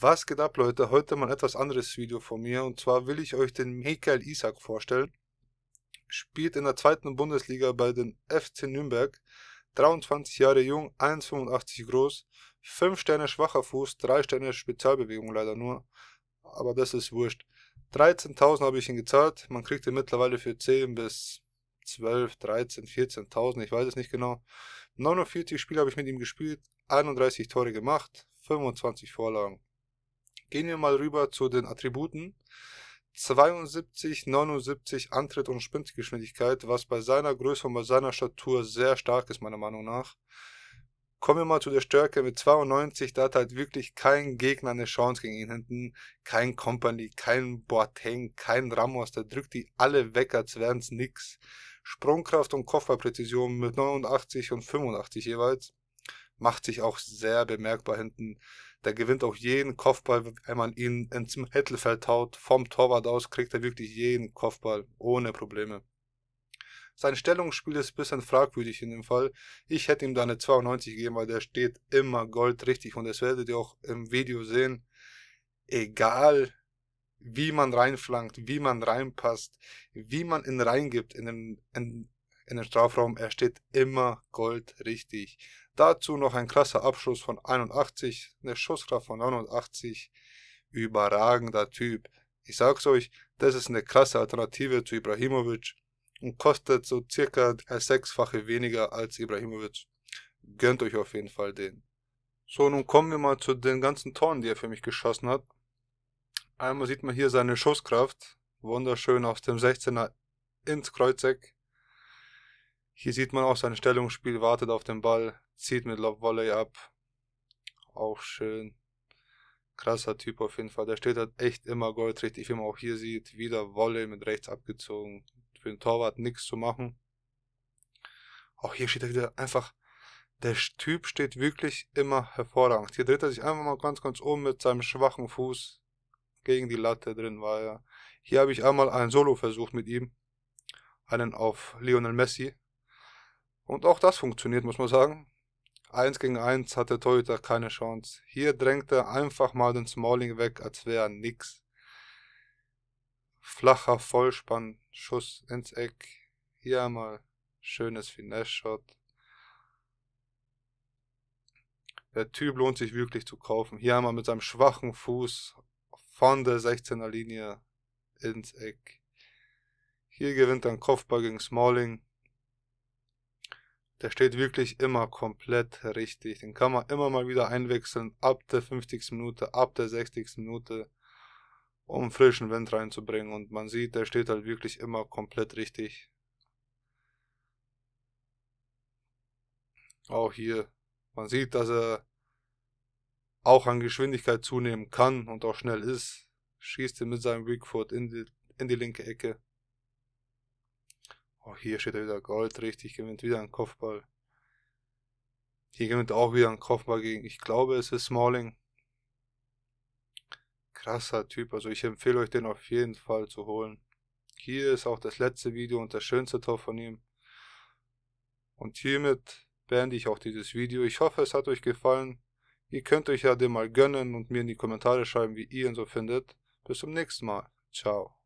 Was geht ab, Leute? Heute mal ein etwas anderes Video von mir. Und zwar will ich euch den Michael Isak vorstellen. Spielt in der zweiten Bundesliga bei den FC Nürnberg. 23 Jahre jung, 1,85 groß, 5 Sterne schwacher Fuß, 3 Sterne Spezialbewegung leider nur. Aber das ist wurscht. 13.000 habe ich ihn gezahlt. Man kriegt ihn mittlerweile für 10 bis 12, 13, 14.000. Ich weiß es nicht genau. 49 Spiele habe ich mit ihm gespielt, 31 Tore gemacht, 25 Vorlagen. Gehen wir mal rüber zu den Attributen. 72, 79 Antritt und Sprintgeschwindigkeit, was bei seiner Größe und bei seiner Statur sehr stark ist, meiner Meinung nach. Kommen wir mal zu der Stärke mit 92, da hat halt wirklich kein Gegner eine Chance gegen ihn hinten. Kein Company, kein Boateng, kein Ramos, der drückt die alle weg, als wären's nix. Sprungkraft und Kopfballpräzision mit 89 und 85 jeweils macht sich auch sehr bemerkbar hinten. Der gewinnt auch jeden Kopfball, wenn man ihn ins Mittelfeld haut. Vom Torwart aus kriegt er wirklich jeden Kopfball ohne Probleme. Sein Stellungsspiel ist ein bisschen fragwürdig in dem Fall. Ich hätte ihm da eine 92 gegeben, weil der steht immer goldrichtig und das werdet ihr auch im Video sehen. Egal, wie man reinflankt, wie man reinpasst, wie man ihn reingibt in, den, in, in den Strafraum. Er steht immer goldrichtig. Dazu noch ein krasser Abschluss von 81, eine Schusskraft von 89. Überragender Typ. Ich sag's euch, das ist eine krasse Alternative zu Ibrahimovic und kostet so circa das sechsfache weniger als Ibrahimovic. Gönnt euch auf jeden Fall den. So, nun kommen wir mal zu den ganzen Toren, die er für mich geschossen hat. Einmal sieht man hier seine Schusskraft, wunderschön aus dem 16er ins Kreuzeck. Hier sieht man auch sein Stellungsspiel, wartet auf den Ball, zieht mit Lob Volley ab. Auch schön. Krasser Typ auf jeden Fall. Der steht halt echt immer goldrichtig, wie man auch hier sieht. Wieder Volley mit rechts abgezogen. Für den Torwart nichts zu machen. Auch hier steht er wieder einfach. Der Typ steht wirklich immer hervorragend. Hier dreht er sich einfach mal ganz, ganz um mit seinem schwachen Fuß gegen die Latte drin war er. Hier habe ich einmal einen Solo versucht mit ihm. Einen auf Lionel Messi, und auch das funktioniert, muss man sagen. 1 gegen 1 hat der Torhüter keine Chance. Hier drängt er einfach mal den Smalling weg, als wäre nix. Flacher Vollspann, Schuss ins Eck. Hier einmal schönes Finesse-Shot. Der Typ lohnt sich wirklich zu kaufen. Hier einmal mit seinem schwachen Fuß von der 16er Linie ins Eck. Hier gewinnt er einen Kopfball gegen Smalling. Der steht wirklich immer komplett richtig. Den kann man immer mal wieder einwechseln, ab der 50. Minute, ab der 60. Minute, um frischen Wind reinzubringen. Und man sieht, der steht halt wirklich immer komplett richtig. Auch hier. Man sieht, dass er auch an Geschwindigkeit zunehmen kann und auch schnell ist. Schießt er mit seinem Weakfoot in die, in die linke Ecke. Oh, hier steht er wieder Gold, richtig, gewinnt wieder einen Kopfball. Hier gewinnt auch wieder einen Kopfball gegen, ich glaube, es ist Smalling. Krasser Typ, also ich empfehle euch den auf jeden Fall zu holen. Hier ist auch das letzte Video und das schönste Tor von ihm. Und hiermit beende ich auch dieses Video. Ich hoffe, es hat euch gefallen. Ihr könnt euch ja den mal gönnen und mir in die Kommentare schreiben, wie ihr ihn so findet. Bis zum nächsten Mal. Ciao.